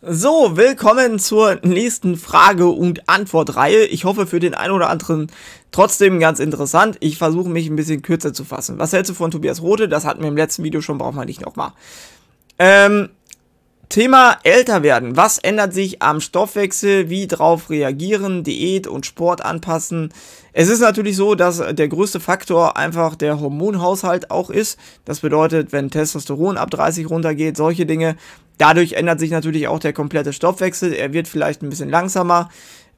So, willkommen zur nächsten Frage- und Antwortreihe. Ich hoffe für den einen oder anderen trotzdem ganz interessant. Ich versuche mich ein bisschen kürzer zu fassen. Was hältst du von Tobias Rote? Das hatten wir im letzten Video schon, brauchen wir nicht nochmal. Ähm, Thema älter werden. Was ändert sich am Stoffwechsel? Wie drauf reagieren? Diät und Sport anpassen. Es ist natürlich so, dass der größte Faktor einfach der Hormonhaushalt auch ist. Das bedeutet, wenn Testosteron ab 30 runtergeht, solche Dinge. Dadurch ändert sich natürlich auch der komplette Stoffwechsel. Er wird vielleicht ein bisschen langsamer.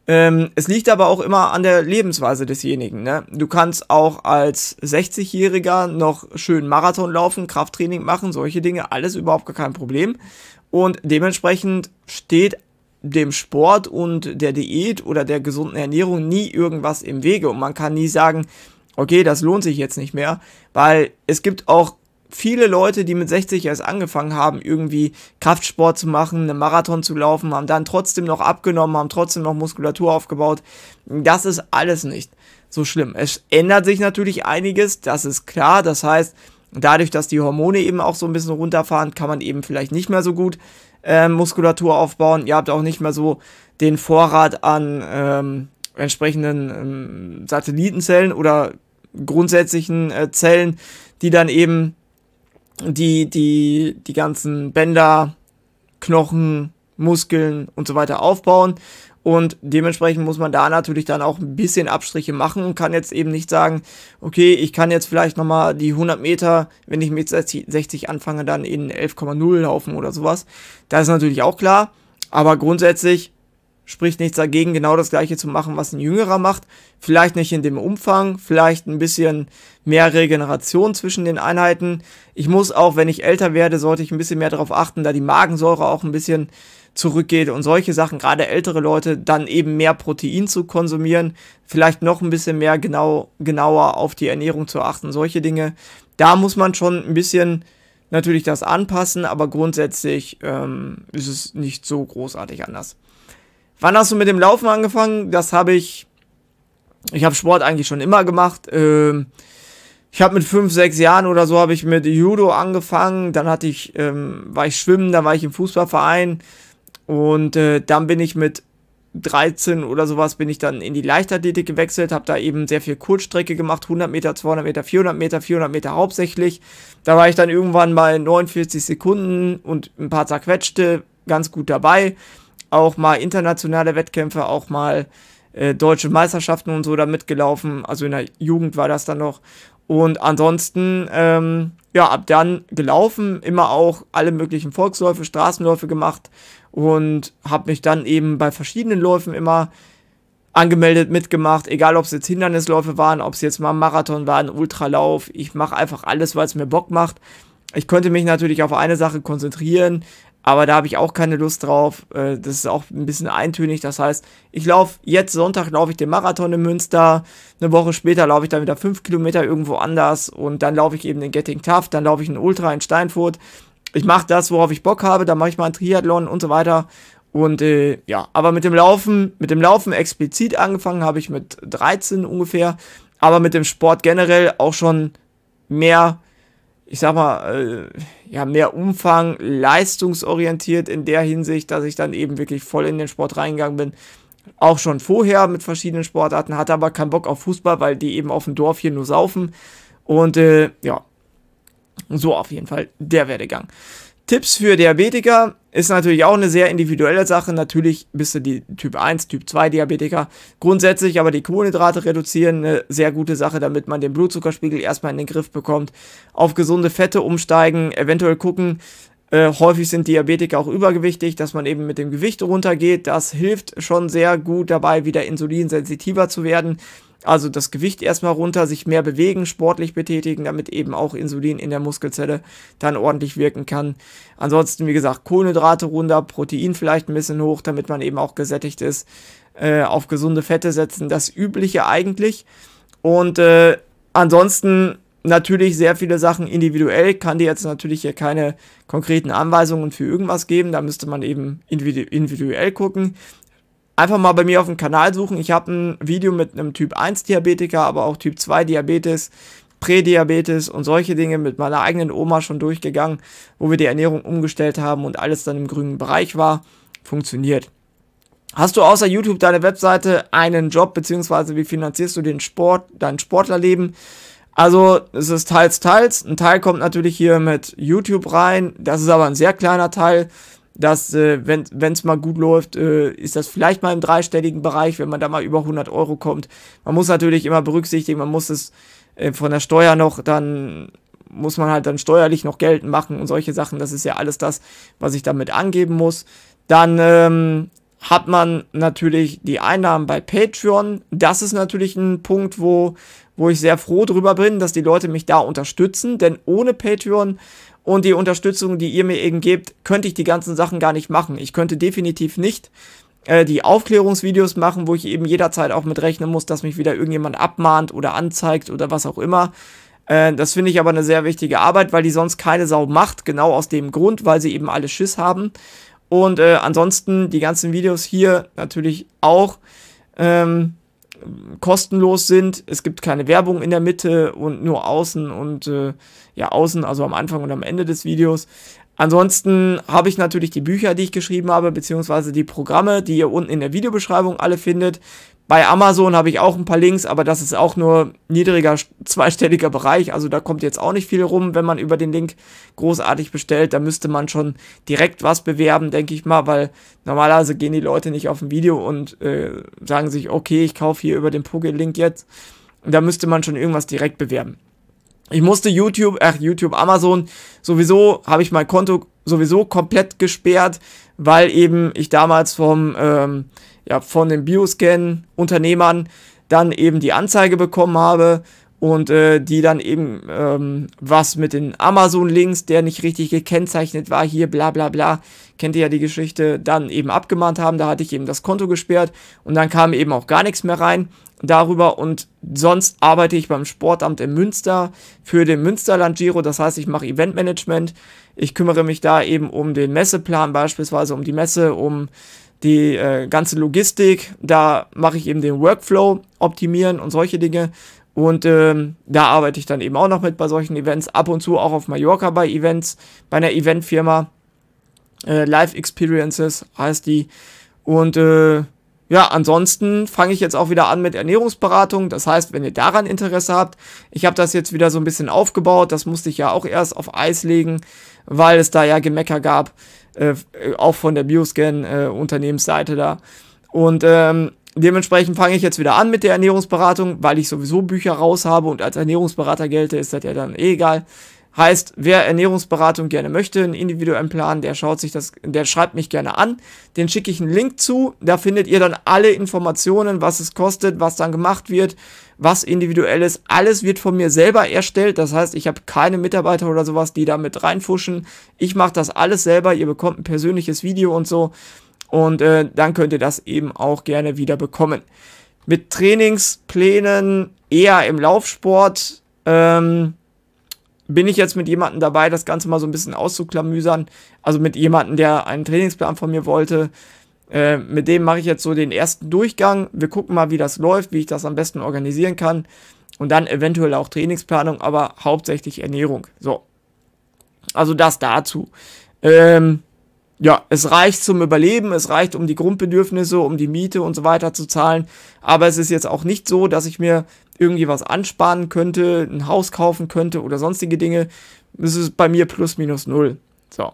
Ähm, es liegt aber auch immer an der Lebensweise desjenigen. Ne? Du kannst auch als 60-Jähriger noch schön Marathon laufen, Krafttraining machen, solche Dinge, alles überhaupt gar kein Problem. Und dementsprechend steht dem Sport und der Diät oder der gesunden Ernährung nie irgendwas im Wege. Und man kann nie sagen, okay, das lohnt sich jetzt nicht mehr, weil es gibt auch viele Leute, die mit 60 erst angefangen haben, irgendwie Kraftsport zu machen, einen Marathon zu laufen, haben dann trotzdem noch abgenommen, haben trotzdem noch Muskulatur aufgebaut. Das ist alles nicht so schlimm. Es ändert sich natürlich einiges, das ist klar. Das heißt, dadurch, dass die Hormone eben auch so ein bisschen runterfahren, kann man eben vielleicht nicht mehr so gut äh, Muskulatur aufbauen. Ihr habt auch nicht mehr so den Vorrat an ähm, entsprechenden ähm, Satellitenzellen oder grundsätzlichen äh, Zellen, die dann eben die, die, die ganzen Bänder, Knochen, Muskeln und so weiter aufbauen. Und dementsprechend muss man da natürlich dann auch ein bisschen Abstriche machen und kann jetzt eben nicht sagen, okay, ich kann jetzt vielleicht nochmal die 100 Meter, wenn ich mit 60 anfange, dann in 11,0 laufen oder sowas. Das ist natürlich auch klar, aber grundsätzlich spricht nichts dagegen, genau das gleiche zu machen, was ein Jüngerer macht. Vielleicht nicht in dem Umfang, vielleicht ein bisschen mehr Regeneration zwischen den Einheiten. Ich muss auch, wenn ich älter werde, sollte ich ein bisschen mehr darauf achten, da die Magensäure auch ein bisschen zurückgeht und solche Sachen, gerade ältere Leute, dann eben mehr Protein zu konsumieren, vielleicht noch ein bisschen mehr genau, genauer auf die Ernährung zu achten, solche Dinge. Da muss man schon ein bisschen natürlich das anpassen, aber grundsätzlich ähm, ist es nicht so großartig anders. Wann hast du mit dem Laufen angefangen? Das habe ich. Ich habe Sport eigentlich schon immer gemacht. Ähm, ich habe mit fünf, sechs Jahren oder so habe ich mit Judo angefangen. Dann hatte ich, ähm, war ich schwimmen, dann war ich im Fußballverein. Und äh, dann bin ich mit 13 oder sowas bin ich dann in die Leichtathletik gewechselt, habe da eben sehr viel Kurzstrecke gemacht, 100 Meter, 200 Meter, 400 Meter, 400 Meter hauptsächlich. Da war ich dann irgendwann mal 49 Sekunden und ein paar zerquetschte ganz gut dabei. Auch mal internationale Wettkämpfe, auch mal äh, deutsche Meisterschaften und so da mitgelaufen. Also in der Jugend war das dann noch. Und ansonsten, ähm, ja, ab dann gelaufen, immer auch alle möglichen Volksläufe, Straßenläufe gemacht und habe mich dann eben bei verschiedenen Läufen immer angemeldet, mitgemacht, egal ob es jetzt Hindernisläufe waren, ob es jetzt mal Marathon war, ein Ultralauf. Ich mache einfach alles, weil mir Bock macht. Ich könnte mich natürlich auf eine Sache konzentrieren, aber da habe ich auch keine Lust drauf. Äh, das ist auch ein bisschen eintönig. Das heißt, ich laufe jetzt Sonntag laufe ich den Marathon in Münster. Eine Woche später laufe ich dann wieder fünf Kilometer irgendwo anders. Und dann laufe ich eben den Getting Tough. Dann laufe ich einen Ultra in Steinfurt. Ich mache das, worauf ich Bock habe. Dann mache ich mal einen Triathlon und so weiter. Und äh, ja, aber mit dem Laufen, mit dem Laufen explizit angefangen habe ich mit 13 ungefähr. Aber mit dem Sport generell auch schon mehr ich sag mal, äh, ja, mehr Umfang, leistungsorientiert in der Hinsicht, dass ich dann eben wirklich voll in den Sport reingegangen bin. Auch schon vorher mit verschiedenen Sportarten, hatte aber keinen Bock auf Fußball, weil die eben auf dem Dorf hier nur saufen. Und äh, ja, so auf jeden Fall der Werdegang. Tipps für Diabetiker ist natürlich auch eine sehr individuelle Sache. Natürlich bist du die Typ 1, Typ 2 Diabetiker. Grundsätzlich aber die Kohlenhydrate reduzieren, eine sehr gute Sache, damit man den Blutzuckerspiegel erstmal in den Griff bekommt. Auf gesunde Fette umsteigen, eventuell gucken, äh, häufig sind Diabetiker auch übergewichtig, dass man eben mit dem Gewicht runtergeht. Das hilft schon sehr gut dabei, wieder insulinsensitiver zu werden. Also das Gewicht erstmal runter, sich mehr bewegen, sportlich betätigen, damit eben auch Insulin in der Muskelzelle dann ordentlich wirken kann. Ansonsten, wie gesagt, Kohlenhydrate runter, Protein vielleicht ein bisschen hoch, damit man eben auch gesättigt ist. Äh, auf gesunde Fette setzen, das Übliche eigentlich. Und äh, ansonsten natürlich sehr viele Sachen individuell, kann dir jetzt natürlich hier keine konkreten Anweisungen für irgendwas geben, da müsste man eben individuell gucken, einfach mal bei mir auf dem Kanal suchen. Ich habe ein Video mit einem Typ 1 Diabetiker, aber auch Typ 2 Diabetes, Prädiabetes und solche Dinge mit meiner eigenen Oma schon durchgegangen, wo wir die Ernährung umgestellt haben und alles dann im grünen Bereich war. Funktioniert. Hast du außer YouTube deine Webseite einen Job, beziehungsweise wie finanzierst du den Sport, dein Sportlerleben? Also, es ist teils, teils. Ein Teil kommt natürlich hier mit YouTube rein. Das ist aber ein sehr kleiner Teil dass, äh, wenn es mal gut läuft, äh, ist das vielleicht mal im dreistelligen Bereich, wenn man da mal über 100 Euro kommt. Man muss natürlich immer berücksichtigen, man muss es äh, von der Steuer noch dann, muss man halt dann steuerlich noch geltend machen und solche Sachen. Das ist ja alles das, was ich damit angeben muss. Dann ähm, hat man natürlich die Einnahmen bei Patreon. Das ist natürlich ein Punkt, wo, wo ich sehr froh drüber bin, dass die Leute mich da unterstützen, denn ohne Patreon und die Unterstützung, die ihr mir eben gebt, könnte ich die ganzen Sachen gar nicht machen. Ich könnte definitiv nicht äh, die Aufklärungsvideos machen, wo ich eben jederzeit auch mit rechnen muss, dass mich wieder irgendjemand abmahnt oder anzeigt oder was auch immer. Äh, das finde ich aber eine sehr wichtige Arbeit, weil die sonst keine Sau macht, genau aus dem Grund, weil sie eben alle Schiss haben. Und äh, ansonsten die ganzen Videos hier natürlich auch. Ähm, kostenlos sind. Es gibt keine Werbung in der Mitte und nur außen und äh, ja, außen, also am Anfang und am Ende des Videos. Ansonsten habe ich natürlich die Bücher, die ich geschrieben habe, beziehungsweise die Programme, die ihr unten in der Videobeschreibung alle findet. Bei Amazon habe ich auch ein paar Links, aber das ist auch nur niedriger zweistelliger Bereich. Also da kommt jetzt auch nicht viel rum, wenn man über den Link großartig bestellt. Da müsste man schon direkt was bewerben, denke ich mal, weil normalerweise gehen die Leute nicht auf ein Video und äh, sagen sich, okay, ich kaufe hier über den Poké-Link jetzt. Da müsste man schon irgendwas direkt bewerben ich musste YouTube, ach YouTube, Amazon, sowieso habe ich mein Konto sowieso komplett gesperrt, weil eben ich damals vom, ähm, ja, von den Bioscan-Unternehmern dann eben die Anzeige bekommen habe und äh, die dann eben ähm, was mit den Amazon-Links, der nicht richtig gekennzeichnet war, hier bla bla bla, kennt ihr ja die Geschichte, dann eben abgemahnt haben. Da hatte ich eben das Konto gesperrt und dann kam eben auch gar nichts mehr rein darüber und sonst arbeite ich beim Sportamt in Münster für den Münsterland Giro, das heißt, ich mache Eventmanagement. Ich kümmere mich da eben um den Messeplan beispielsweise, um die Messe, um die äh, ganze Logistik, da mache ich eben den Workflow optimieren und solche Dinge. Und ähm, da arbeite ich dann eben auch noch mit bei solchen Events, ab und zu auch auf Mallorca bei Events, bei einer Eventfirma. Äh, Live Experiences heißt die. Und äh, ja, ansonsten fange ich jetzt auch wieder an mit Ernährungsberatung. Das heißt, wenn ihr daran Interesse habt, ich habe das jetzt wieder so ein bisschen aufgebaut. Das musste ich ja auch erst auf Eis legen, weil es da ja Gemecker gab, äh, auch von der Bioscan-Unternehmensseite äh, da. Und ähm, Dementsprechend fange ich jetzt wieder an mit der Ernährungsberatung, weil ich sowieso Bücher raus habe und als Ernährungsberater gelte, ist das ja dann eh egal. Heißt, wer Ernährungsberatung gerne möchte, einen individuellen Plan, der schaut sich das, der schreibt mich gerne an. Den schicke ich einen Link zu. Da findet ihr dann alle Informationen, was es kostet, was dann gemacht wird, was individuell ist. Alles wird von mir selber erstellt. Das heißt, ich habe keine Mitarbeiter oder sowas, die damit reinfuschen. Ich mache das alles selber. Ihr bekommt ein persönliches Video und so und äh, dann könnt ihr das eben auch gerne wieder bekommen. Mit Trainingsplänen eher im Laufsport ähm, bin ich jetzt mit jemandem dabei, das Ganze mal so ein bisschen auszuklamüsern. Also mit jemandem, der einen Trainingsplan von mir wollte. Äh, mit dem mache ich jetzt so den ersten Durchgang. Wir gucken mal, wie das läuft, wie ich das am besten organisieren kann. Und dann eventuell auch Trainingsplanung, aber hauptsächlich Ernährung. So. Also das dazu. Ähm, ja, es reicht zum Überleben, es reicht, um die Grundbedürfnisse, um die Miete und so weiter zu zahlen. Aber es ist jetzt auch nicht so, dass ich mir irgendwie was ansparen könnte, ein Haus kaufen könnte oder sonstige Dinge. Es ist bei mir plus minus null. So.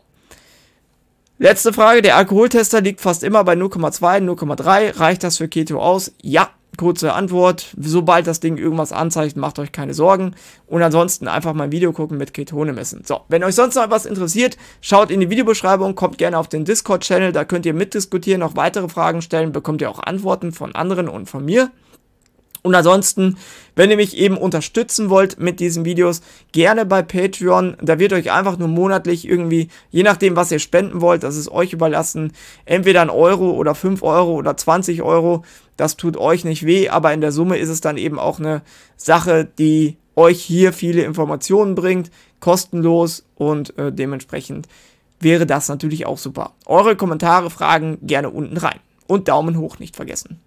Letzte Frage, der Alkoholtester liegt fast immer bei 0,2, 0,3. Reicht das für Keto aus? Ja, kurze Antwort. Sobald das Ding irgendwas anzeigt, macht euch keine Sorgen. Und ansonsten einfach mal ein Video gucken mit Ketone messen. So, wenn euch sonst noch was interessiert, schaut in die Videobeschreibung, kommt gerne auf den Discord-Channel, da könnt ihr mitdiskutieren, noch weitere Fragen stellen, bekommt ihr auch Antworten von anderen und von mir. Und ansonsten, wenn ihr mich eben unterstützen wollt mit diesen Videos, gerne bei Patreon. Da wird euch einfach nur monatlich irgendwie, je nachdem, was ihr spenden wollt, das ist euch überlassen, entweder ein Euro oder 5 Euro oder 20 Euro. Das tut euch nicht weh, aber in der Summe ist es dann eben auch eine Sache, die euch hier viele Informationen bringt, kostenlos und äh, dementsprechend wäre das natürlich auch super. Eure Kommentare, Fragen gerne unten rein. Und Daumen hoch nicht vergessen.